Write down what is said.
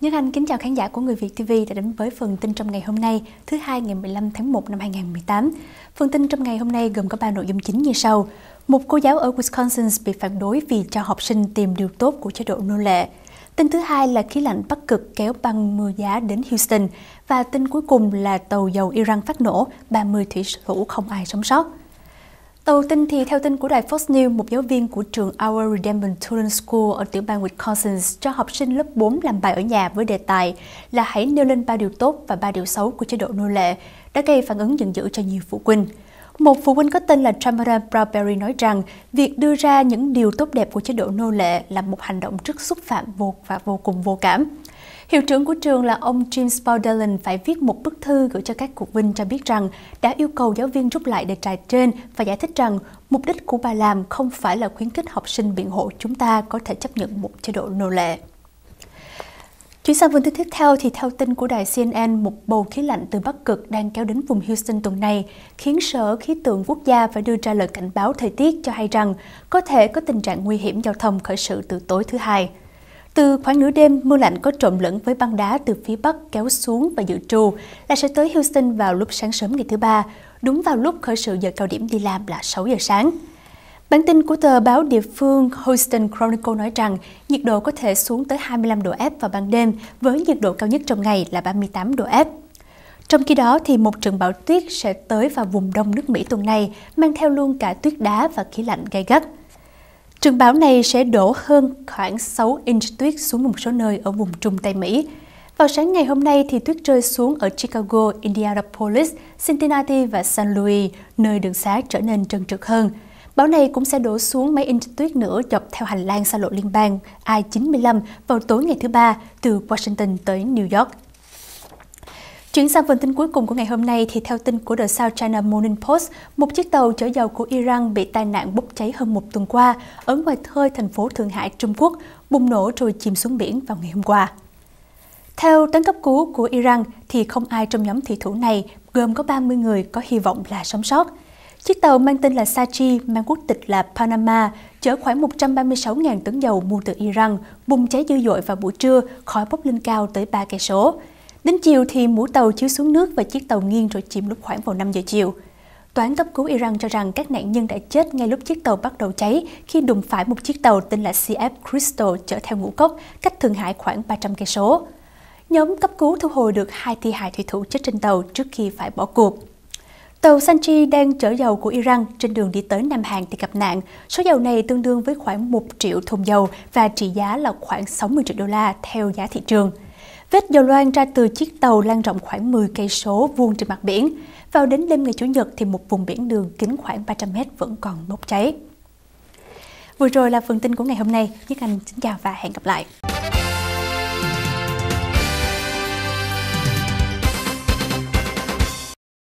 Nhất Anh kính chào khán giả của Người Việt TV đã đến với phần tin trong ngày hôm nay, thứ hai ngày 15 tháng 1 năm 2018. Phần tin trong ngày hôm nay gồm có 3 nội dung chính như sau. Một cô giáo ở Wisconsin bị phản đối vì cho học sinh tìm điều tốt của chế độ nô lệ. Tin thứ hai là khí lạnh bắc cực kéo băng mưa giá đến Houston. Và tin cuối cùng là tàu dầu Iran phát nổ, 30 thủy thủ không ai sống sót. Đầu tin thì theo tin của đài Fox News, một giáo viên của trường Our Redemption Children's School ở tiểu bang Wisconsin cho học sinh lớp 4 làm bài ở nhà với đề tài là hãy nêu lên ba điều tốt và ba điều xấu của chế độ nô lệ đã gây phản ứng giận dữ cho nhiều phụ huynh. Một phụ huynh có tên là Tamara Bradbury nói rằng việc đưa ra những điều tốt đẹp của chế độ nô lệ là một hành động rất xúc phạm vô và vô cùng vô cảm. Hiệu trưởng của trường là ông James Bowdelen phải viết một bức thư gửi cho các cuộc vinh cho biết rằng đã yêu cầu giáo viên rút lại đề tài trên và giải thích rằng mục đích của bà làm không phải là khuyến khích học sinh biện hộ chúng ta có thể chấp nhận một chế độ nô lệ. Chuyển sang phần tin tiếp theo thì theo tin của đài CNN, một bầu khí lạnh từ Bắc Cực đang kéo đến vùng Houston tuần này, khiến Sở Khí tượng Quốc gia phải đưa ra lời cảnh báo thời tiết cho hay rằng có thể có tình trạng nguy hiểm giao thông khởi sự từ tối thứ Hai. Từ khoảng nửa đêm, mưa lạnh có trộn lẫn với băng đá từ phía Bắc kéo xuống và dự trù, là sẽ tới Houston vào lúc sáng sớm ngày thứ ba, đúng vào lúc khởi sự giờ cao điểm đi làm là 6 giờ sáng. Bản tin của tờ báo địa phương Houston Chronicle nói rằng nhiệt độ có thể xuống tới 25 độ F vào ban đêm với nhiệt độ cao nhất trong ngày là 38 độ F. Trong khi đó, thì một trận bão tuyết sẽ tới vào vùng đông nước Mỹ tuần này, mang theo luôn cả tuyết đá và khí lạnh gay gắt. Trận bão này sẽ đổ hơn khoảng 6 inch tuyết xuống một số nơi ở vùng Trung Tây Mỹ. Vào sáng ngày hôm nay, thì tuyết rơi xuống ở Chicago, Indianapolis, Cincinnati và San Luis, nơi đường xá trở nên trơn trượt hơn. Bão này cũng sẽ đổ xuống mấy inch tuyết nữa dọc theo hành lang xa lộ liên bang I-95 vào tối ngày thứ Ba từ Washington tới New York. Chuyển sang phần tin cuối cùng của ngày hôm nay thì theo tin của The South China Morning Post, một chiếc tàu chở dầu của Iran bị tai nạn bốc cháy hơn một tuần qua ở ngoài khơi thành phố Thượng Hải, Trung Quốc, bùng nổ rồi chìm xuống biển vào ngày hôm qua. Theo tấn cấp cứu của Iran thì không ai trong nhóm thủy thủ này, gồm có 30 người có hy vọng là sống sót. Chiếc tàu mang tên là Sachi, mang quốc tịch là Panama, chở khoảng 136.000 tấn dầu mua từ Iran, bùng cháy dữ dội vào buổi trưa, khói bốc lên cao tới 3 cây số. Đến chiều thì mũi tàu chiếu xuống nước và chiếc tàu nghiêng rồi chìm lúc khoảng vào 5 giờ chiều. Toán cấp cứu Iran cho rằng các nạn nhân đã chết ngay lúc chiếc tàu bắt đầu cháy khi đụng phải một chiếc tàu tên là CF Crystal chở theo ngũ cốc cách Thượng Hải khoảng 300 cây số. Nhóm cấp cứu thu hồi được hai thi hài thủy thủ chết trên tàu trước khi phải bỏ cuộc. Tàu Sanchi đang chở dầu của Iran trên đường đi tới Nam Hàn thì gặp nạn. Số dầu này tương đương với khoảng 1 triệu thùng dầu và trị giá là khoảng 60 triệu đô la theo giá thị trường. Vết dầu loang ra từ chiếc tàu lan rộng khoảng 10 cây số vuông trên mặt biển. Vào đến đêm ngày Chủ nhật thì một vùng biển đường kính khoảng 300 mét vẫn còn bốc cháy. Vừa rồi là phần tin của ngày hôm nay. Nhất Anh xin chào và hẹn gặp lại.